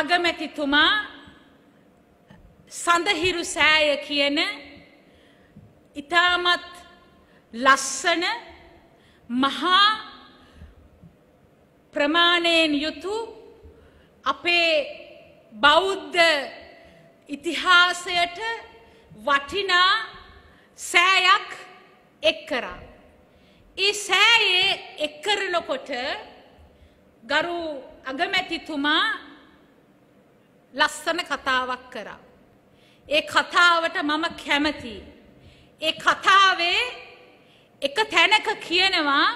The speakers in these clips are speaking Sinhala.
අගමැතිතුමා සඳහිරු සෑය කියන ඉතාමත් ලස්සන මහා ප්‍රමාණයෙන් යුතු අපේ බෞද්ධ ඉතිහාසයට වටිනා සෑයක් එක් කරා. ඒ සෑයේ එක් කරනකොට ගරු අගමැතිතුමා ලස්සන කතාවක් කරා. ඒ කතාවට මම කැමති. ඒ කතාවේ එක තැනක කියනවා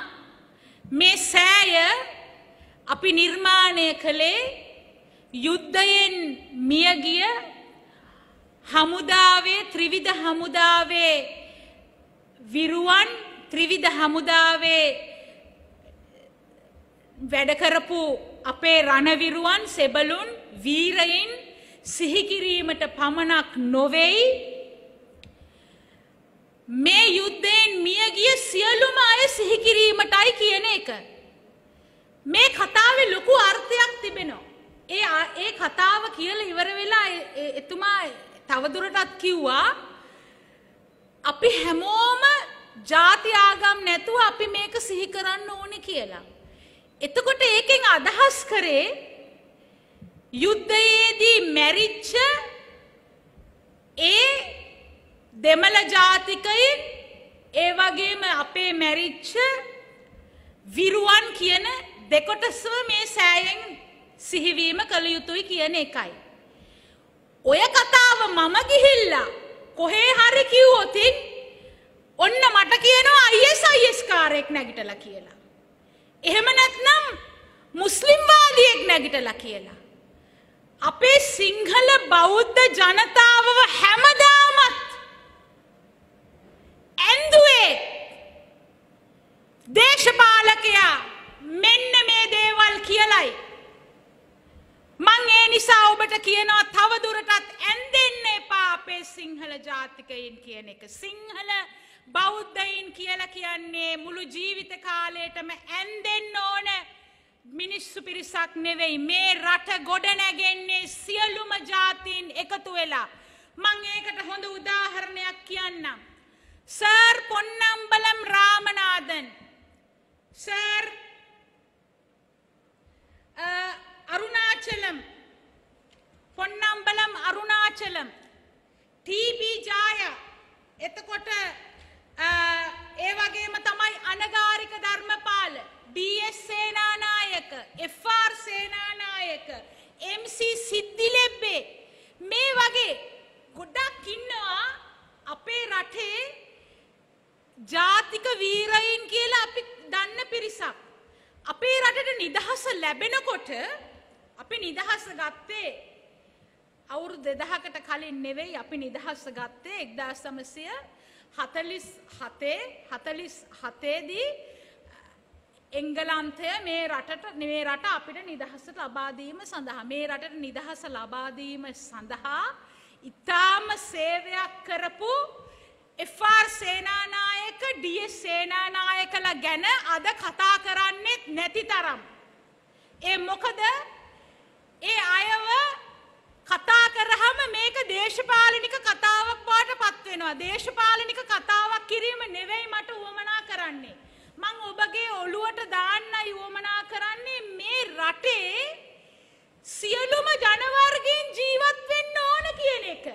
මේ සෑය අපි නිර්මාණය කළේ යුද්ධයෙන් මියගිය හමුදාවේ ත්‍රිවිධ හමුදාවේ විරුවන් ත්‍රිවිධ හමුදාවේ වැඩ කරපු අපේ රණවිරුවන් සෙබළුන් වීරයින් සිහිකිරීමට පමණක් නොවෙයි මේ යුද්ධයෙන් මියගිය සියලුම අය සිහිකිරීමටයි කියන එක. මේ කතාවේ ලොකු අර්ථයක් තිබෙනවා. ඒ ඒ කතාව කියලා ඉවර වෙලා එතුමා තවදුරටත් කිව්වා අපි හැමෝම ಜಾති ආගම් නැතුව අපි මේක සිහි කරන්න ඕනේ කියලා. එතකොට ඒකෙන් අදහස් කරේ යුද්ධයේදී මැරිච්ච ඒ දෙමළ ජාතිකයින් ඒ වගේම අපේ මැරිච්ච විරුවන් කියන දෙකොටස්ව මේ සෑයෙන් සිහිවීම කළ යුතුයි කියන එකයි. ඔය කතාව මම ගිහිල්ලා කොහේ හරි කිව්වොතින් ඔන්න මට කියනවා අයිස් අයිස් කාරයෙක් නැගිටලා කියලා. එහෙම නැත්නම් මුස්ලිම්වාදියෙක් නැගිටලා කියලා. අපේ සිංහල බෞද්ධ ජනතාවව හැමදාමත් ඇන්දුවේ දේශපාලකයා මෙන්න මේ දේවල් කියලයි. මං ඒ නිසා ඔබට කියනවා තවදුරටත් ඇන්දෙන්න එපා අපේ සිංහල ජාතිකයින් කියන එක. සිංහල බෞද්ධයින් කියලා කියන්නේ මුළු ජීවිත කාලයටම ඇන්දෙන්න ඕන. මිනිස්සු පිරිසක් නෙවෙයි මේ රට ගොඩනැගෙන්නේ සියලුම ජාතීන් එකතු වෙලා. මං ඒකට හොඳ උදාහරණයක් කියන්නම්. Sir Ponnambalam Ramanathan sir Arunachalam Ponnambalam Arunachalam D B Jaya F R. Senanayake M C. Siddi Lebbe මේ වගේ ගොඩක් ඉන්නවා අපේ රටේ ජාතික වීරයින් කියලා අපි දන්න පිරිසක්. අපේ රටට නිදහස ලැබෙනකොට අපි නිදහස ගත්තේ අවුරුදු 2000කට කලින් නෙවෙයි අපි නිදහස ගත්තේ 1947 47 47 දී එංගලන්තය මේ රටට මේ රට අපිට නිදහස ලබාදීම සඳහා මේ රටට නිදහස ලබාදීම සඳහා ඉතාම සේවයක් කරපු එෆර් සේනානායක ඩිය සේනානායකලා ගැන අද කතා කරන්නෙත් නැති තරම්. ඒ මොකද ඒ අයව කතා කරහම මේක දේශපාලනික කතාවක් බවට පත්වෙනවා දේශපාලනික කතාවක් කිරීම නෙවෙයි මට වුවමනා කරන්නේ. මං ඔබගේ ඔළුවට දාන්නයි වොමනා කරන්නේ මේ රටේ සියලුම ජනවර්ගයෙන් ජීවත් වෙන්න ඕන කියන එක.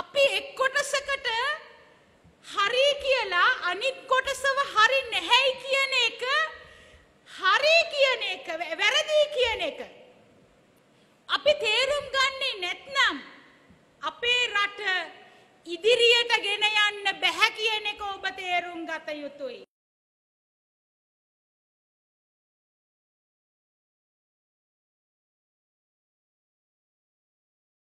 අපි එක් කොටසකට හරි කියලා අනිත් කොටසව හරි නැහැයි කියන එක හරි කියන එක වැරදි කියන එක අපි තේරුම් ගන්නේ නැත්නම් අපේ රට ඉදිරියට ගෙන යන්න බැහැ කියන එක ඔබ තේරුම් ගත යුතුයි